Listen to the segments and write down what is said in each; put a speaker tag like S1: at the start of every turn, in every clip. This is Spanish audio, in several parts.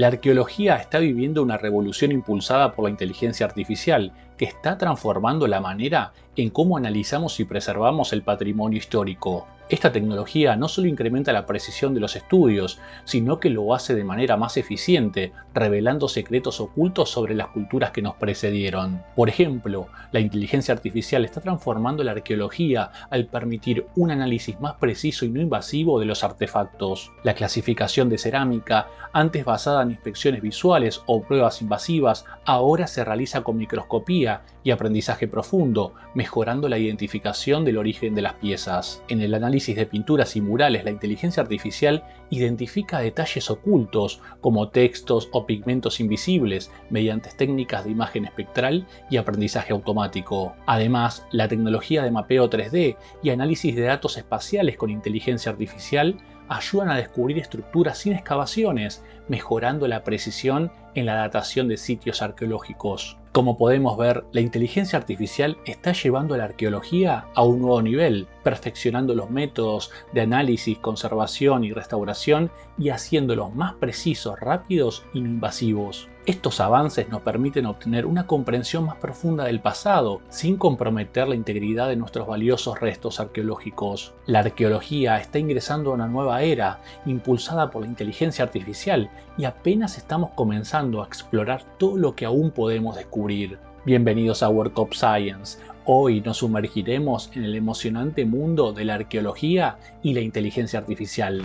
S1: La arqueología está viviendo una revolución impulsada por la inteligencia artificial, que está transformando la manera en cómo analizamos y preservamos el patrimonio histórico. Esta tecnología no solo incrementa la precisión de los estudios, sino que lo hace de manera más eficiente, revelando secretos ocultos sobre las culturas que nos precedieron. Por ejemplo, la inteligencia artificial está transformando la arqueología al permitir un análisis más preciso y no invasivo de los artefactos. La clasificación de cerámica, antes basada en inspecciones visuales o pruebas invasivas, ahora se realiza con microscopía y aprendizaje profundo, mejorando la identificación del origen de las piezas. En el análisis de pinturas y murales, la inteligencia artificial identifica detalles ocultos como textos o pigmentos invisibles mediante técnicas de imagen espectral y aprendizaje automático. Además, la tecnología de mapeo 3D y análisis de datos espaciales con inteligencia artificial ayudan a descubrir estructuras sin excavaciones, mejorando la precisión en la datación de sitios arqueológicos. Como podemos ver, la inteligencia artificial está llevando a la arqueología a un nuevo nivel, perfeccionando los métodos de análisis, conservación y restauración y haciéndolos más precisos, rápidos y invasivos. Estos avances nos permiten obtener una comprensión más profunda del pasado, sin comprometer la integridad de nuestros valiosos restos arqueológicos. La arqueología está ingresando a una nueva era, impulsada por la inteligencia artificial, y apenas estamos comenzando a explorar todo lo que aún podemos descubrir. Bienvenidos a World of Science. Hoy nos sumergiremos en el emocionante mundo de la arqueología y la inteligencia artificial.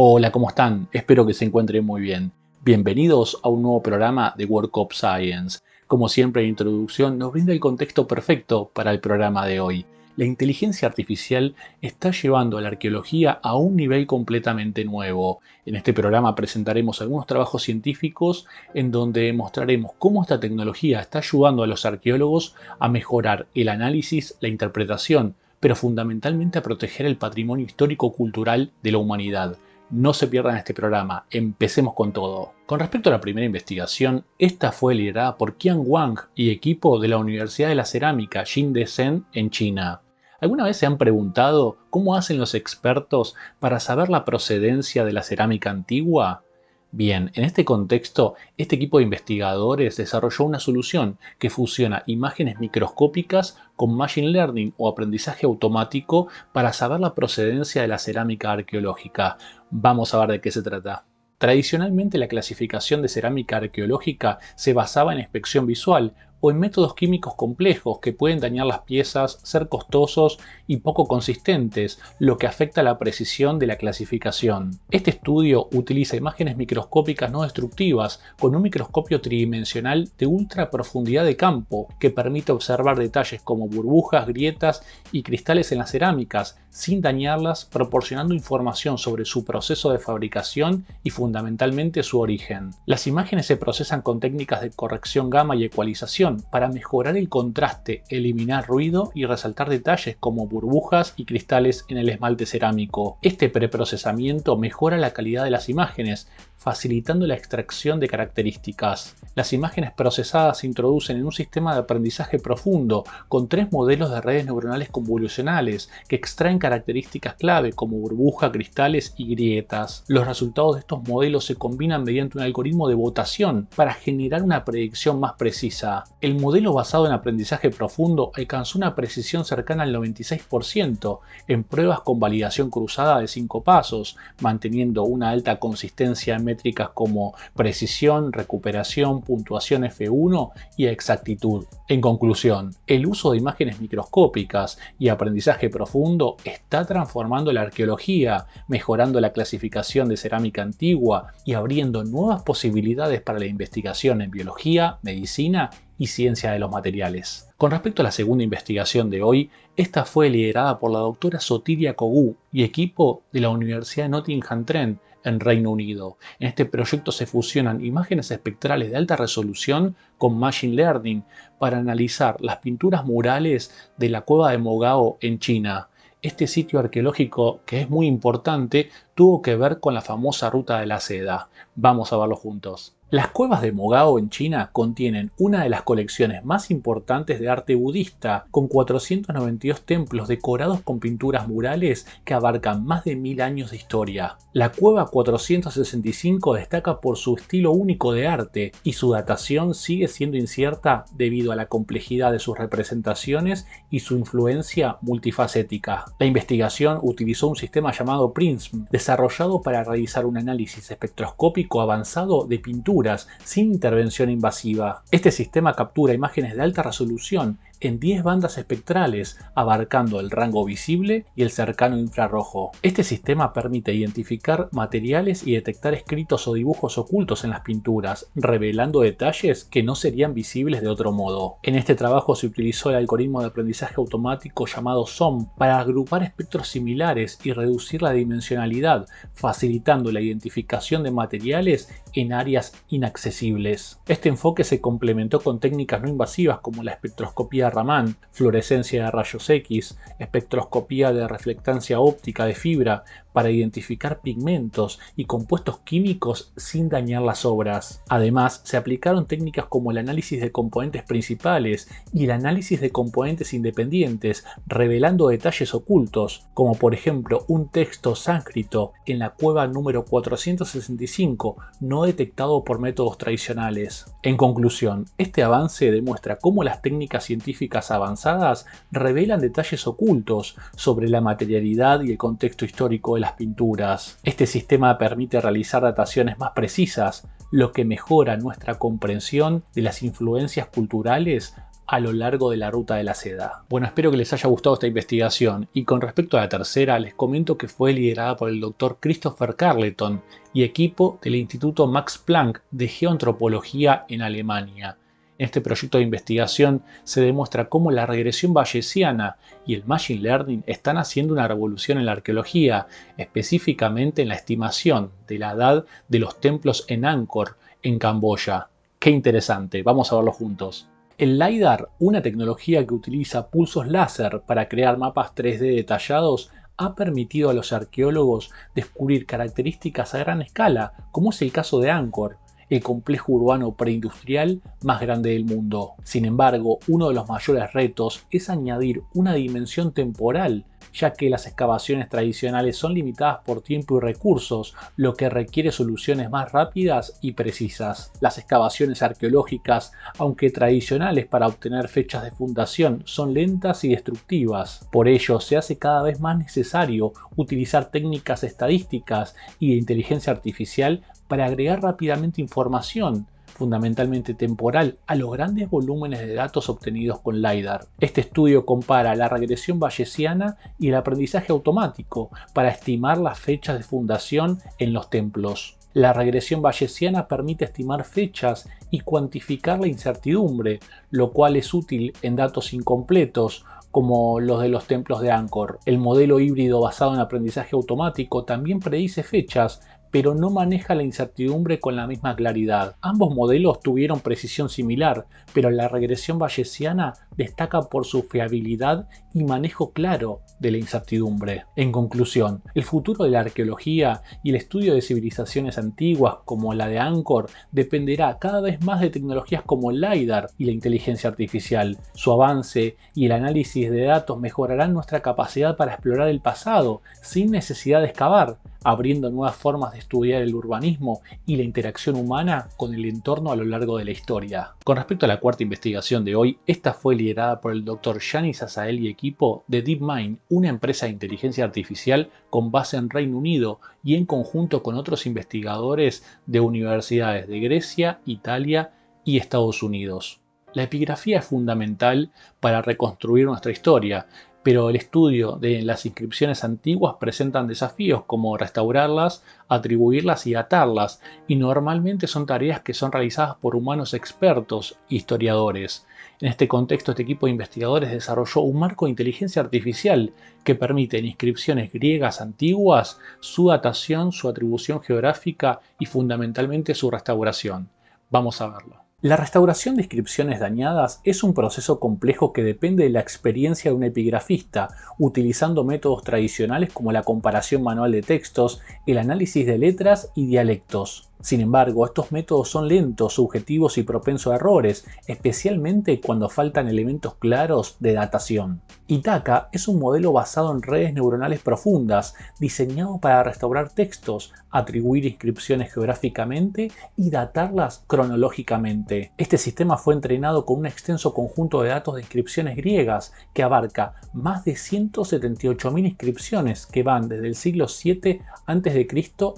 S1: Hola, ¿cómo están? Espero que se encuentren muy bien. Bienvenidos a un nuevo programa de World Cup Science. Como siempre, la introducción nos brinda el contexto perfecto para el programa de hoy. La inteligencia artificial está llevando a la arqueología a un nivel completamente nuevo. En este programa presentaremos algunos trabajos científicos en donde mostraremos cómo esta tecnología está ayudando a los arqueólogos a mejorar el análisis, la interpretación, pero fundamentalmente a proteger el patrimonio histórico-cultural de la humanidad. No se pierdan este programa, empecemos con todo. Con respecto a la primera investigación, esta fue liderada por Qian Wang y equipo de la Universidad de la Cerámica Shenzhen en China. ¿Alguna vez se han preguntado cómo hacen los expertos para saber la procedencia de la cerámica antigua? Bien, en este contexto, este equipo de investigadores desarrolló una solución que fusiona imágenes microscópicas con Machine Learning o aprendizaje automático para saber la procedencia de la cerámica arqueológica. Vamos a ver de qué se trata. Tradicionalmente la clasificación de cerámica arqueológica se basaba en inspección visual, o en métodos químicos complejos que pueden dañar las piezas, ser costosos y poco consistentes, lo que afecta la precisión de la clasificación. Este estudio utiliza imágenes microscópicas no destructivas con un microscopio tridimensional de ultra profundidad de campo que permite observar detalles como burbujas, grietas y cristales en las cerámicas sin dañarlas, proporcionando información sobre su proceso de fabricación y fundamentalmente su origen. Las imágenes se procesan con técnicas de corrección gamma y ecualización para mejorar el contraste, eliminar ruido y resaltar detalles como burbujas y cristales en el esmalte cerámico. Este preprocesamiento mejora la calidad de las imágenes, facilitando la extracción de características. Las imágenes procesadas se introducen en un sistema de aprendizaje profundo con tres modelos de redes neuronales convolucionales que extraen características clave como burbuja, cristales y grietas. Los resultados de estos modelos se combinan mediante un algoritmo de votación para generar una predicción más precisa. El modelo basado en aprendizaje profundo alcanzó una precisión cercana al 96% en pruebas con validación cruzada de 5 pasos, manteniendo una alta consistencia en como precisión, recuperación, puntuación F1 y exactitud. En conclusión, el uso de imágenes microscópicas y aprendizaje profundo está transformando la arqueología, mejorando la clasificación de cerámica antigua y abriendo nuevas posibilidades para la investigación en biología, medicina y ciencia de los materiales. Con respecto a la segunda investigación de hoy, esta fue liderada por la doctora Sotiria Kogu y equipo de la Universidad de Nottingham Trent en Reino Unido. En este proyecto se fusionan imágenes espectrales de alta resolución con Machine Learning para analizar las pinturas murales de la cueva de Mogao en China. Este sitio arqueológico, que es muy importante, tuvo que ver con la famosa ruta de la seda. Vamos a verlo juntos. Las cuevas de Mogao en China contienen una de las colecciones más importantes de arte budista, con 492 templos decorados con pinturas murales que abarcan más de mil años de historia. La cueva 465 destaca por su estilo único de arte y su datación sigue siendo incierta debido a la complejidad de sus representaciones y su influencia multifacética. La investigación utilizó un sistema llamado PRINSM, desarrollado para realizar un análisis espectroscópico avanzado de pintura sin intervención invasiva. Este sistema captura imágenes de alta resolución en 10 bandas espectrales, abarcando el rango visible y el cercano infrarrojo. Este sistema permite identificar materiales y detectar escritos o dibujos ocultos en las pinturas, revelando detalles que no serían visibles de otro modo. En este trabajo se utilizó el algoritmo de aprendizaje automático llamado SOM para agrupar espectros similares y reducir la dimensionalidad, facilitando la identificación de materiales en áreas inaccesibles. Este enfoque se complementó con técnicas no invasivas como la espectroscopía Ramán, fluorescencia de rayos X, espectroscopía de reflectancia óptica de fibra para identificar pigmentos y compuestos químicos sin dañar las obras. Además, se aplicaron técnicas como el análisis de componentes principales y el análisis de componentes independientes, revelando detalles ocultos, como por ejemplo un texto sánscrito en la cueva número 465 no detectado por métodos tradicionales. En conclusión, este avance demuestra cómo las técnicas científicas avanzadas revelan detalles ocultos sobre la materialidad y el contexto histórico de las pinturas. Este sistema permite realizar dataciones más precisas, lo que mejora nuestra comprensión de las influencias culturales a lo largo de la ruta de la seda. Bueno, espero que les haya gustado esta investigación y con respecto a la tercera les comento que fue liderada por el Dr. Christopher Carleton y equipo del Instituto Max Planck de Geoantropología en Alemania en este proyecto de investigación se demuestra cómo la regresión bayesiana y el Machine Learning están haciendo una revolución en la arqueología, específicamente en la estimación de la edad de los templos en Angkor, en Camboya. ¡Qué interesante! Vamos a verlo juntos. El LiDAR, una tecnología que utiliza pulsos láser para crear mapas 3D detallados, ha permitido a los arqueólogos descubrir características a gran escala, como es el caso de Angkor, el complejo urbano preindustrial más grande del mundo. Sin embargo, uno de los mayores retos es añadir una dimensión temporal ya que las excavaciones tradicionales son limitadas por tiempo y recursos, lo que requiere soluciones más rápidas y precisas. Las excavaciones arqueológicas, aunque tradicionales para obtener fechas de fundación, son lentas y destructivas. Por ello, se hace cada vez más necesario utilizar técnicas estadísticas y de inteligencia artificial para agregar rápidamente información, fundamentalmente temporal, a los grandes volúmenes de datos obtenidos con LiDAR. Este estudio compara la regresión bayesiana y el aprendizaje automático para estimar las fechas de fundación en los templos. La regresión bayesiana permite estimar fechas y cuantificar la incertidumbre, lo cual es útil en datos incompletos como los de los templos de Angkor. El modelo híbrido basado en aprendizaje automático también predice fechas, pero no maneja la incertidumbre con la misma claridad. Ambos modelos tuvieron precisión similar, pero la regresión bayesiana destaca por su fiabilidad y manejo claro de la incertidumbre. En conclusión, el futuro de la arqueología y el estudio de civilizaciones antiguas como la de Angkor dependerá cada vez más de tecnologías como el LIDAR y la inteligencia artificial. Su avance y el análisis de datos mejorarán nuestra capacidad para explorar el pasado sin necesidad de excavar, abriendo nuevas formas de estudiar el urbanismo y la interacción humana con el entorno a lo largo de la historia. Con respecto a la cuarta investigación de hoy, esta fue el liderada por el Dr. Shani Azael y equipo de DeepMind, una empresa de inteligencia artificial con base en Reino Unido y en conjunto con otros investigadores de universidades de Grecia, Italia y Estados Unidos. La epigrafía es fundamental para reconstruir nuestra historia pero el estudio de las inscripciones antiguas presentan desafíos como restaurarlas, atribuirlas y atarlas, y normalmente son tareas que son realizadas por humanos expertos, historiadores. En este contexto, este equipo de investigadores desarrolló un marco de inteligencia artificial que permite en inscripciones griegas antiguas su datación, su atribución geográfica y fundamentalmente su restauración. Vamos a verlo. La restauración de inscripciones dañadas es un proceso complejo que depende de la experiencia de un epigrafista, utilizando métodos tradicionales como la comparación manual de textos, el análisis de letras y dialectos. Sin embargo, estos métodos son lentos, subjetivos y propensos a errores, especialmente cuando faltan elementos claros de datación. Itaca es un modelo basado en redes neuronales profundas, diseñado para restaurar textos, atribuir inscripciones geográficamente y datarlas cronológicamente. Este sistema fue entrenado con un extenso conjunto de datos de inscripciones griegas que abarca más de 178.000 inscripciones que van desde el siglo 7 a.C.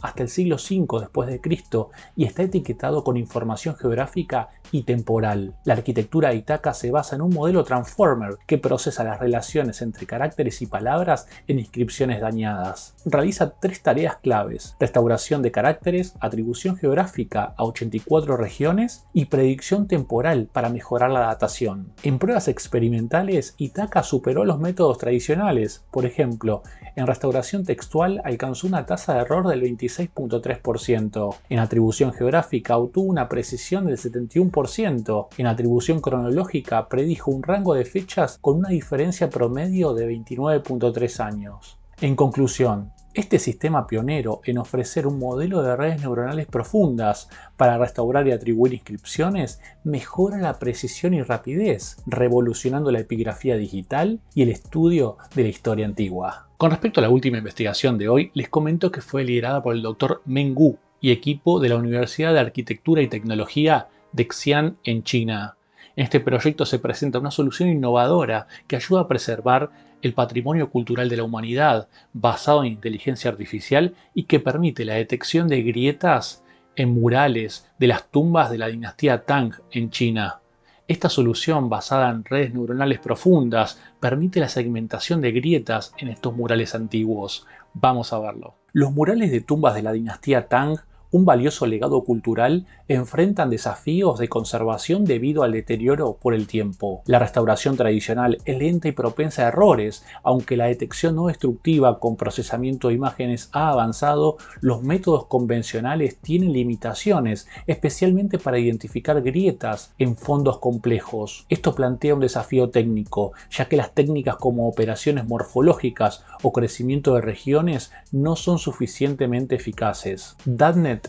S1: hasta el siglo 5 después de Cristo y está etiquetado con información geográfica y temporal. La arquitectura de Itaca se basa en un modelo transformer que procesa las relaciones entre caracteres y palabras en inscripciones dañadas. Realiza tres tareas claves, restauración de caracteres, atribución geográfica a 84 regiones y predicción temporal para mejorar la datación. En pruebas experimentales, Itaca superó los métodos tradicionales. Por ejemplo, en restauración textual alcanzó una tasa de error del 26.3%, atribución geográfica obtuvo una precisión del 71%. En atribución cronológica predijo un rango de fechas con una diferencia promedio de 29.3 años. En conclusión, este sistema pionero en ofrecer un modelo de redes neuronales profundas para restaurar y atribuir inscripciones mejora la precisión y rapidez, revolucionando la epigrafía digital y el estudio de la historia antigua. Con respecto a la última investigación de hoy, les comento que fue liderada por el doctor Meng Wu, y equipo de la Universidad de Arquitectura y Tecnología de Xi'an en China. En este proyecto se presenta una solución innovadora que ayuda a preservar el patrimonio cultural de la humanidad basado en inteligencia artificial y que permite la detección de grietas en murales de las tumbas de la dinastía Tang en China. Esta solución basada en redes neuronales profundas permite la segmentación de grietas en estos murales antiguos. Vamos a verlo. Los murales de tumbas de la dinastía Tang un valioso legado cultural, enfrentan desafíos de conservación debido al deterioro por el tiempo. La restauración tradicional es lenta y propensa a errores, aunque la detección no destructiva con procesamiento de imágenes ha avanzado, los métodos convencionales tienen limitaciones, especialmente para identificar grietas en fondos complejos. Esto plantea un desafío técnico, ya que las técnicas como operaciones morfológicas o crecimiento de regiones no son suficientemente eficaces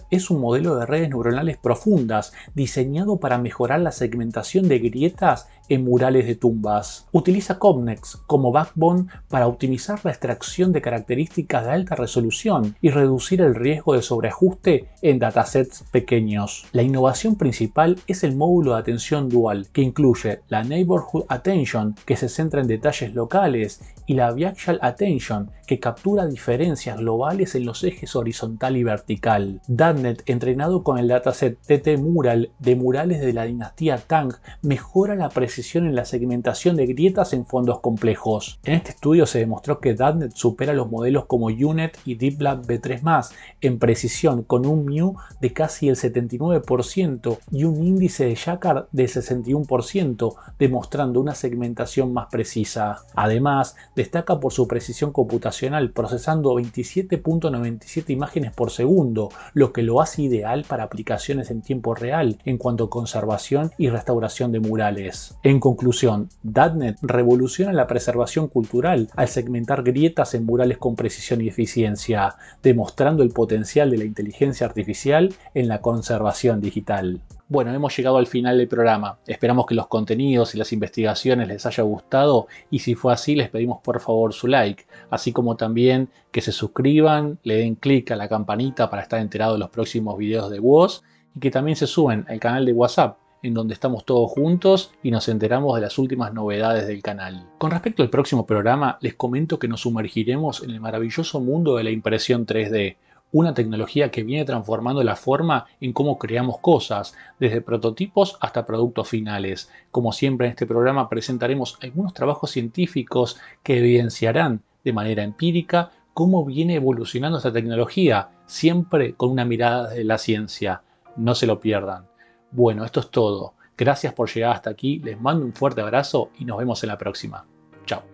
S1: es un modelo de redes neuronales profundas diseñado para mejorar la segmentación de grietas en murales de tumbas. Utiliza Comnex como backbone para optimizar la extracción de características de alta resolución y reducir el riesgo de sobreajuste en datasets pequeños. La innovación principal es el módulo de atención dual, que incluye la Neighborhood Attention, que se centra en detalles locales, y la Viaxial Attention, que captura diferencias globales en los ejes horizontal y vertical. Datnet, entrenado con el dataset TT Mural de murales de la dinastía Tang, mejora la precisión en la segmentación de grietas en fondos complejos. En este estudio se demostró que Datnet supera los modelos como UNET y DeepLab B3+, en precisión con un mu de casi el 79% y un índice de Jacquard de 61%, demostrando una segmentación más precisa. Además, destaca por su precisión computacional, procesando 27.97 imágenes por segundo, lo que lo hace ideal para aplicaciones en tiempo real en cuanto a conservación y restauración de murales. En conclusión, Datnet revoluciona la preservación cultural al segmentar grietas en murales con precisión y eficiencia, demostrando el potencial de la inteligencia artificial en la conservación digital. Bueno, hemos llegado al final del programa. Esperamos que los contenidos y las investigaciones les haya gustado y si fue así les pedimos por favor su like, así como también que se suscriban, le den clic a la campanita para estar enterado de los próximos videos de WOS y que también se suben al canal de WhatsApp en donde estamos todos juntos y nos enteramos de las últimas novedades del canal. Con respecto al próximo programa, les comento que nos sumergiremos en el maravilloso mundo de la impresión 3D, una tecnología que viene transformando la forma en cómo creamos cosas, desde prototipos hasta productos finales. Como siempre en este programa presentaremos algunos trabajos científicos que evidenciarán de manera empírica cómo viene evolucionando esta tecnología, siempre con una mirada de la ciencia. No se lo pierdan. Bueno, esto es todo. Gracias por llegar hasta aquí, les mando un fuerte abrazo y nos vemos en la próxima. Chao.